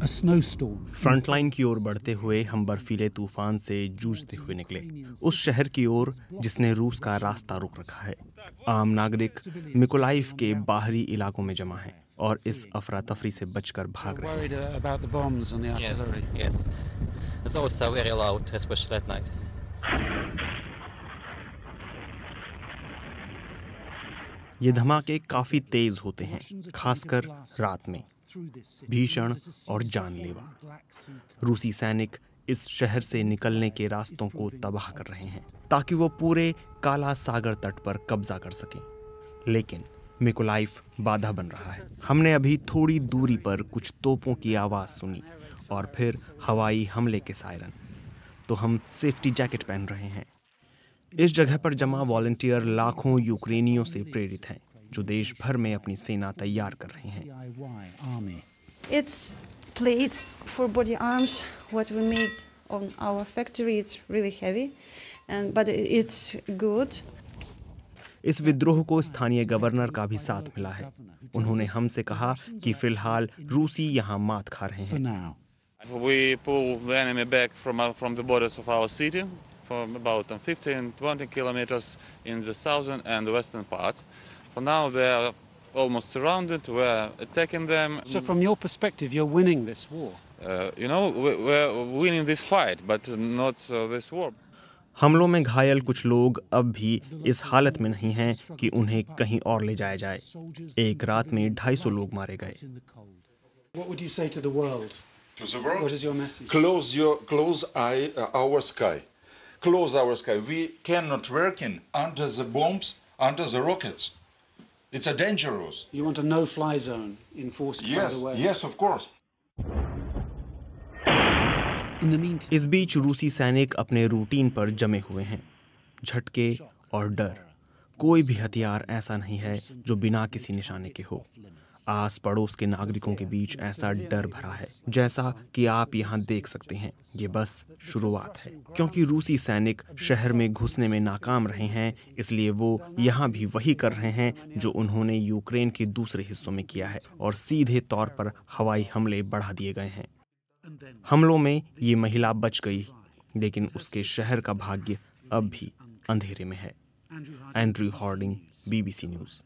Frontline की ओर बढ़ते हुए हम बर्फीले तूफान से जूझते हुए निकले उस शहर की ओर जिसने रूस का रास्ता रोक रखा है आम नागरिक मिकोलाइफ के बाहरी इलाकों में जमा हैं और इस अफरा तफरी से बचकर भाग रहे हैं ये धमाके काफ़ी तेज़ होते हैं खासकर रात में भीषण और जानलेवा रूसी सैनिक इस शहर से निकलने के रास्तों को तबाह कर रहे हैं ताकि वो पूरे काला सागर तट पर कब्जा कर सकें लेकिन मिकोलाइफ बाधा बन रहा है हमने अभी थोड़ी दूरी पर कुछ तोपों की आवाज़ सुनी और फिर हवाई हमले के सायरन तो हम सेफ्टी जैकेट पहन रहे हैं इस जगह पर जमा वॉल्टियर लाखों यूक्रेनियों से प्रेरित हैं जो देश भर में अपनी सेना तैयार कर रहे हैं इस विद्रोह को स्थानीय गवर्नर का भी साथ मिला है उन्होंने हमसे कहा कि फिलहाल रूसी यहाँ मात खा रहे हैं For now, they are almost surrounded, we're attacking them. So, from your perspective, you're winning this war? Uh, you know, we're winning this fight, but not uh, this war. हमलों में घायल कुछ लोग अब भी इस हालत में नहीं हैं कि उन्हें कहीं और ले जाया जाए एक रात में 250 लोग मारे गए What would you say to the world? To the world? What is your message? Close your close eye, uh, our sky. Close our sky. We cannot work in under the bombs, under the rockets. It's a dangerous. You want a no-fly zone enforced yes, the away. Yes, of course. इस बीच रूसी सैनिक अपने routine पर जमे हुए हैं झटके और डर कोई भी हथियार ऐसा नहीं है जो बिना किसी निशाने के हो आस पड़ोस के नागरिकों के बीच ऐसा डर भरा है जैसा कि आप यहाँ देख सकते हैं ये बस शुरुआत है क्योंकि रूसी सैनिक शहर में घुसने में नाकाम रहे हैं इसलिए वो यहाँ भी वही कर रहे हैं जो उन्होंने यूक्रेन के दूसरे हिस्सों में किया है और सीधे तौर पर हवाई हमले बढ़ा दिए गए हैं हमलों में ये महिला बच गई लेकिन उसके शहर का भाग्य अब भी अंधेरे में है Andrew Harding, BBC News.